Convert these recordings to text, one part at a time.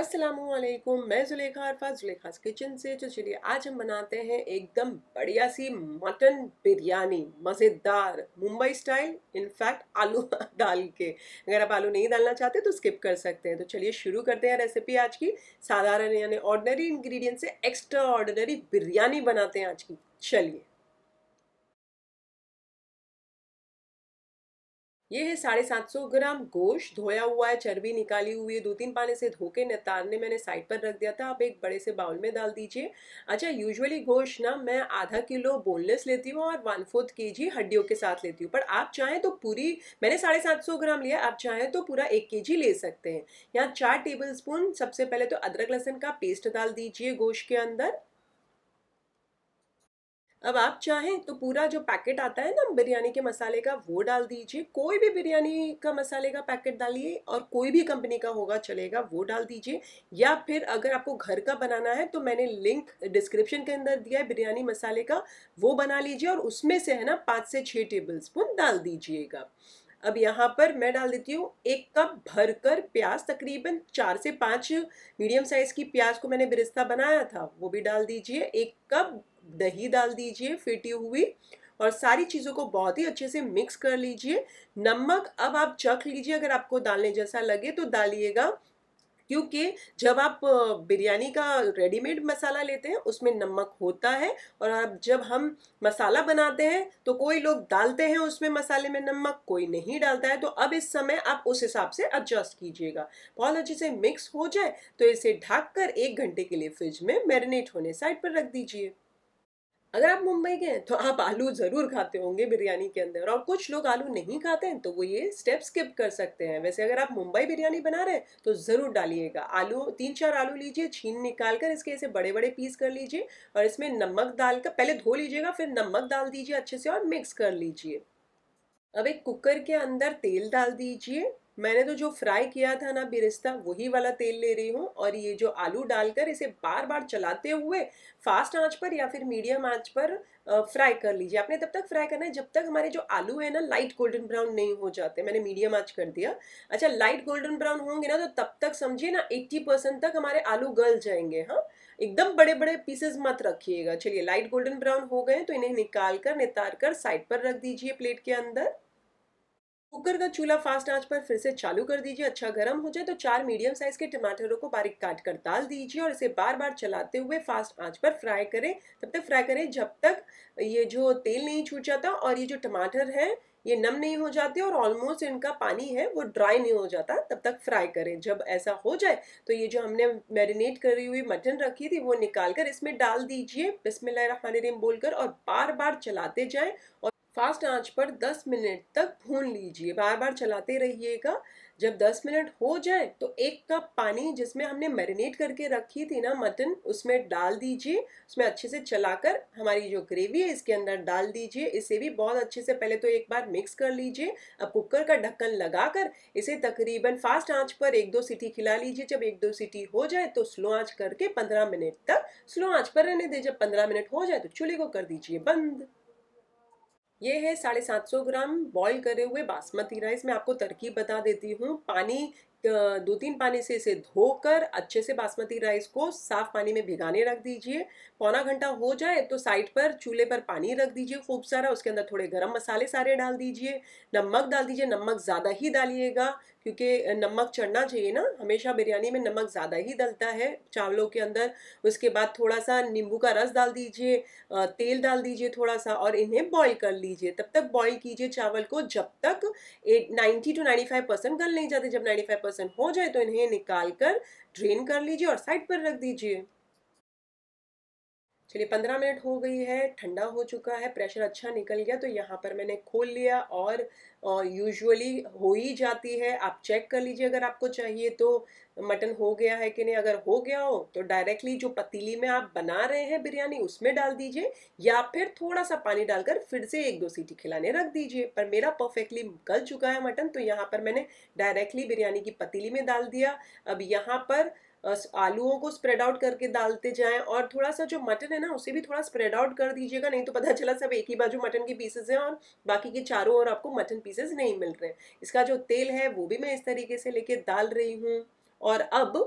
असलम मैं जुलेखा अरफा जुलेखा किचन से तो चलिए आज हम बनाते हैं एकदम बढ़िया सी मटन बिरयानी मज़ेदार मुंबई स्टाइल इनफैक्ट आलू डाल के अगर आप आलू नहीं डालना चाहते तो स्किप कर सकते हैं तो चलिए शुरू करते हैं रेसिपी आज की साधारण यानी ऑर्डनरी इंग्रेडिएंट से एक्स्ट्रा ऑर्डनरी बिरयानी बनाते हैं आज की चलिए ये है साढ़े सात सौ ग्राम गोश्त धोया हुआ है चर्बी निकाली हुई है दो तीन पानी से धो के नितारने मैंने साइड पर रख दिया था आप एक बड़े से बाउल में डाल दीजिए अच्छा यूजुअली गोश्त ना मैं आधा किलो बोनलेस लेती हूँ और वन फोर्थ के जी हड्डियों के साथ लेती हूँ पर आप चाहें तो पूरी मैंने साढ़े सात सौ ग्राम लिया आप चाहें तो पूरा एक के जी ले सकते हैं यहाँ चार टेबल स्पून सबसे पहले तो अदरक लहसुन का पेस्ट डाल दीजिए गोश्त के अंदर अब आप चाहें तो पूरा जो पैकेट आता है ना बिरयानी के मसाले का वो डाल दीजिए कोई भी बिरयानी का मसाले का पैकेट डालिए और कोई भी कंपनी का होगा चलेगा वो डाल दीजिए या फिर अगर आपको घर का बनाना है तो मैंने लिंक डिस्क्रिप्शन के अंदर दिया है बिरयानी मसाले का वो बना लीजिए और उसमें से है ना पाँच से छः टेबल स्पून डाल दीजिएगा अब यहाँ पर मैं डाल देती हूँ एक कप भर कर प्याज तकरीबन चार से पाँच मीडियम साइज़ की प्याज को मैंने बिरिस्ता बनाया था वो भी डाल दीजिए एक कप दही डाल दीजिए फिटी हुई और सारी चीज़ों को बहुत ही अच्छे से मिक्स कर लीजिए नमक अब आप चख लीजिए अगर आपको डालने जैसा लगे तो डालिएगा क्योंकि जब आप बिरयानी का रेडीमेड मसाला लेते हैं उसमें नमक होता है और आप जब हम मसाला बनाते हैं तो कोई लोग डालते हैं उसमें मसाले में नमक कोई नहीं डालता है तो अब इस समय आप उस हिसाब से एडजस्ट कीजिएगा बहुत अच्छे से मिक्स हो जाए तो इसे ढक कर एक घंटे के लिए फ्रिज में मैरिनेट होने साइड पर रख दीजिए अगर आप मुंबई के हैं तो आप आलू ज़रूर खाते होंगे बिरयानी के अंदर और कुछ लोग आलू नहीं खाते हैं तो वो ये स्टेप स्किप कर सकते हैं वैसे अगर आप मुंबई बिरयानी बना रहे हैं तो ज़रूर डालिएगा आलू तीन चार आलू लीजिए छीन निकाल कर इसके ऐसे बड़े बड़े पीस कर लीजिए और इसमें नमक डालकर पहले धो लीजिएगा फिर नमक डाल दीजिए अच्छे से और मिक्स कर लीजिए अब एक कुकर के अंदर तेल डाल दीजिए मैंने तो जो फ्राई किया था ना बिरिस्ता वही वाला तेल ले रही हूँ और ये जो आलू डालकर इसे बार बार चलाते हुए फास्ट आंच पर या फिर मीडियम आंच पर फ्राई कर लीजिए आपने तब तक फ्राई करना है जब तक हमारे जो आलू है ना लाइट गोल्डन ब्राउन नहीं हो जाते मैंने मीडियम आंच कर दिया अच्छा लाइट गोल्डन ब्राउन होंगे ना तो तब तक समझिए ना एट्टी परसेंट तक हमारे आलू गल जाएंगे हाँ एकदम बड़े बड़े पीसेस मत रखिएगा चलिए लाइट गोल्डन ब्राउन हो गए तो इन्हें निकाल कर नितार कर साइड पर रख दीजिए प्लेट के अंदर कुकर का चूल्हा फास्ट आंच पर फिर से चालू कर दीजिए अच्छा गर्म हो जाए तो चार मीडियम साइज के टमाटरों को बारीक काट कर डाल दीजिए और इसे बार बार चलाते हुए फास्ट आंच पर फ्राई करें तब तक फ्राई करें जब तक ये जो तेल नहीं छूट जाता और ये जो टमाटर है ये नम नहीं हो जाते और ऑलमोस्ट इनका पानी है वो ड्राई नहीं हो जाता तब तक फ्राई करें जब ऐसा हो जाए तो ये जो हमने मैरिनेट करी हुई मटन रखी थी वो निकाल कर इसमें डाल दीजिए बिस्मिल्लाह बोलकर और बार बार चलाते जाएं और फास्ट आंच पर 10 मिनट तक भून लीजिए बार बार चलाते रहिएगा जब 10 मिनट हो जाए तो एक कप पानी जिसमें हमने मैरिनेट करके रखी थी ना मटन उसमें डाल दीजिए उसमें अच्छे से चलाकर हमारी जो ग्रेवी है इसके अंदर डाल दीजिए इसे भी बहुत अच्छे से पहले तो एक बार मिक्स कर लीजिए अब कुकर का ढक्कन लगाकर इसे तकरीबन फास्ट आंच पर एक दो सीटी खिला लीजिए जब एक दो सीटी हो जाए तो स्लो आँच करके पंद्रह मिनट तक स्लो आँच पर रहने दे जब पंद्रह मिनट हो जाए तो चूल्हे को कर दीजिए बंद ये है साढ़े सात सौ ग्राम बॉईल करे हुए बासमती राइस मैं आपको तरकीब बता देती हूँ पानी दो तीन पानी से इसे धोकर अच्छे से बासमती राइस को साफ पानी में भिगाने रख दीजिए पौना घंटा हो जाए तो साइड पर चूल्हे पर पानी रख दीजिए खूब सारा उसके अंदर थोड़े गरम मसाले सारे डाल दीजिए नमक डाल दीजिए नमक ज़्यादा ही डालिएगा क्योंकि नमक चढ़ना चाहिए ना हमेशा बिरयानी में नमक ज़्यादा ही डलता है चावलों के अंदर उसके बाद थोड़ा सा नींबू का रस डाल दीजिए तेल डाल दीजिए थोड़ा सा और इन्हें बॉईल कर लीजिए तब तक बॉईल कीजिए चावल को जब तक at ninety to ninety five percent गल नहीं जाते जब नाइन्टी फाइव परसेंट हो जाए तो इन्हें निकाल कर ड्रेन कर लीजिए और साइड पर रख दीजिए चलिए पंद्रह मिनट हो गई है ठंडा हो चुका है प्रेशर अच्छा निकल गया तो यहाँ पर मैंने खोल लिया और यूजुअली हो ही जाती है आप चेक कर लीजिए अगर आपको चाहिए तो मटन हो गया है कि नहीं अगर हो गया हो तो डायरेक्टली जो पतीली में आप बना रहे हैं बिरयानी उसमें डाल दीजिए या फिर थोड़ा सा पानी डालकर फिर से एक दो सीटी खिलाने रख दीजिए पर मेरा परफेक्टली गल चुका है मटन तो यहाँ पर मैंने डायरेक्टली बिरयानी की पतीली में डाल दिया अब यहाँ पर आलूओं को स्प्रेड आउट करके डालते जाएं और थोड़ा सा जो मटन है ना उसे भी थोड़ा स्प्रेड आउट कर दीजिएगा नहीं तो पता चला सब एक ही बाजू मटन के पीसेज हैं और बाकी के चारों ओर आपको मटन पीसेज नहीं मिल रहे हैं इसका जो तेल है वो भी मैं इस तरीके से लेके डाल रही हूँ और अब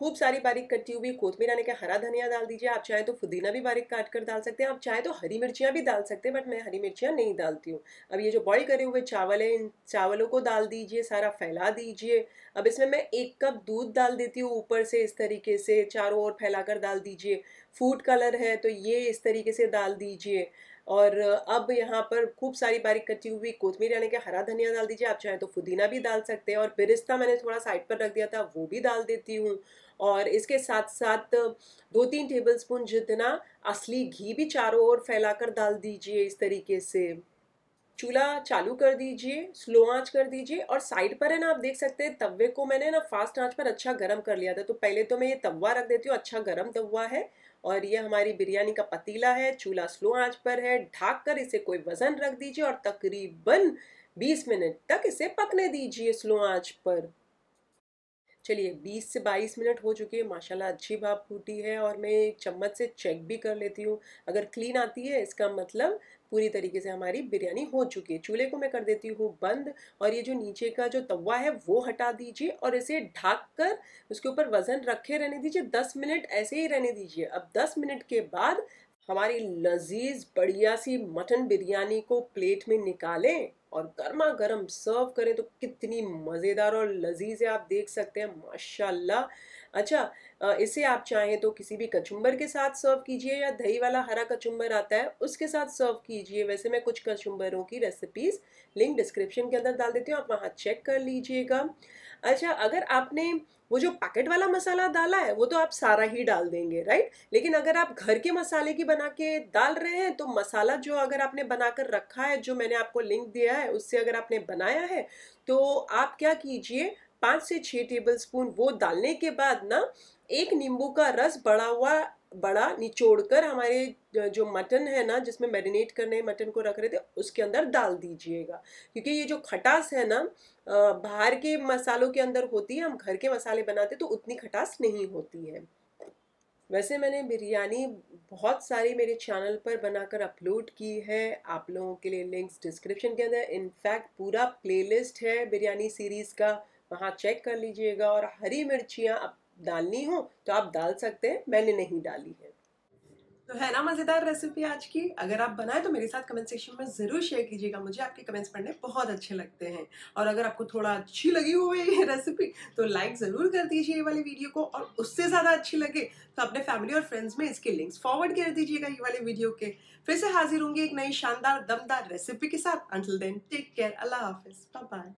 खूब सारी बारीक कटी हुई कोथमीर यानी कि हरा धनिया डाल दीजिए आप चाहे तो फुदीना भी बारीक काट कर डाल सकते हैं आप चाहे तो हरी मिर्चियाँ भी डाल सकते हैं बट मैं हरी मिर्चियाँ नहीं डालती हूँ अब ये जो बॉईल करे हुए चावल है इन चावलों को डाल दीजिए सारा फैला दीजिए अब इसमें मैं एक कप दूध डाल देती हूँ ऊपर से इस तरीके से चारों ओर फैला कर डाल दीजिए फूड कलर है तो ये इस तरीके से डाल दीजिए और अब यहाँ पर खूब सारी बारीक कटी हुई कोथमीर यानी कि हरा धनिया डाल दीजिए आप चाहें तो फुदीना भी डाल सकते हैं और पिरिस्ता मैंने थोड़ा साइड पर रख दिया था वो भी डाल देती हूँ और इसके साथ साथ दो तीन टेबलस्पून जितना असली घी भी चारों ओर फैलाकर डाल दीजिए इस तरीके से चूल्हा चालू कर दीजिए स्लो आंच कर दीजिए और साइड पर है ना आप देख सकते हैं तवे को मैंने ना फास्ट आंच पर अच्छा गर्म कर लिया था तो पहले तो मैं ये तवा रख देती हूँ अच्छा गर्म तवा है और ये हमारी बिरयानी का पतीला है चूल्हा स्लो आंच पर है ढाक कर इसे कोई वजन रख दीजिए और तकरीबन 20 मिनट तक इसे पकने दीजिए स्लो आँच पर चलिए 20 से 22 मिनट हो चुके हैं माशाल्लाह अच्छी भाप फूटी है और मैं चम्मच से चेक भी कर लेती हूँ अगर क्लीन आती है इसका मतलब पूरी तरीके से हमारी बिरयानी हो चुकी है चूल्हे को मैं कर देती हूँ बंद और ये जो नीचे का जो तवा है वो हटा दीजिए और इसे ढाक कर उसके ऊपर वजन रखे रहने दीजिए दस मिनट ऐसे ही रहने दीजिए अब दस मिनट के बाद हमारी लजीज बढ़िया सी मटन बिरयानी को प्लेट में निकालें और गर्मा गर्म सर्व करें तो कितनी मज़ेदार और लजीज है आप देख सकते हैं माशाल्लाह अच्छा इसे आप चाहें तो किसी भी कचुम्बर के साथ सर्व कीजिए या दही वाला हरा कचुम्बर आता है उसके साथ सर्व कीजिए वैसे मैं कुछ कचुम्बरों की रेसिपीज लिंक डिस्क्रिप्शन के अंदर डाल देती हूँ आप वहाँ चेक कर लीजिएगा अच्छा अगर आपने वो जो पैकेट वाला मसाला डाला है वो तो आप सारा ही डाल देंगे राइट लेकिन अगर आप घर के मसाले की बना के डाल रहे हैं तो मसाला जो अगर आपने बनाकर रखा है जो मैंने आपको लिंक दिया है उससे अगर आपने बनाया है तो आप क्या कीजिए पाँच से छः टेबल स्पून वो डालने के बाद ना एक नींबू का रस बड़ा हुआ बड़ा निचोड़ कर हमारे जो मटन है ना जिसमें मैरिनेट करने मटन को रख रहे थे उसके अंदर डाल दीजिएगा क्योंकि ये जो खटास है ना बाहर के मसालों के अंदर होती है हम घर के मसाले बनाते तो उतनी खटास नहीं होती है वैसे मैंने बिरयानी बहुत सारी मेरे चैनल पर बनाकर अपलोड की है आप लोगों के लिए लिंक्स डिस्क्रिप्शन के अंदर इनफैक्ट पूरा प्लेलिस्ट है बिरयानी सीरीज़ का वहाँ चेक कर लीजिएगा और हरी मिर्चियाँ आप डालनी हो तो आप डाल सकते हैं मैंने नहीं डाली है तो है ना मज़ेदार रेसिपी आज की अगर आप बनाए तो मेरे साथ कमेंट सेक्शन में ज़रूर शेयर कीजिएगा मुझे आपके कमेंट्स पढ़ने बहुत अच्छे लगते हैं और अगर आपको थोड़ा अच्छी लगी हो ये रेसिपी तो लाइक ज़रूर कर दीजिए ये वाली वीडियो को और उससे ज़्यादा अच्छी लगे तो अपने फैमिली और फ्रेंड्स में इसके लिंक्स फॉरवर्ड कर दीजिएगा ये वाले वीडियो के फिर से हाजिर होंगे एक नई शानदार दमदार रेसिपी के साथ until then take care Allah हाफिज़ बाय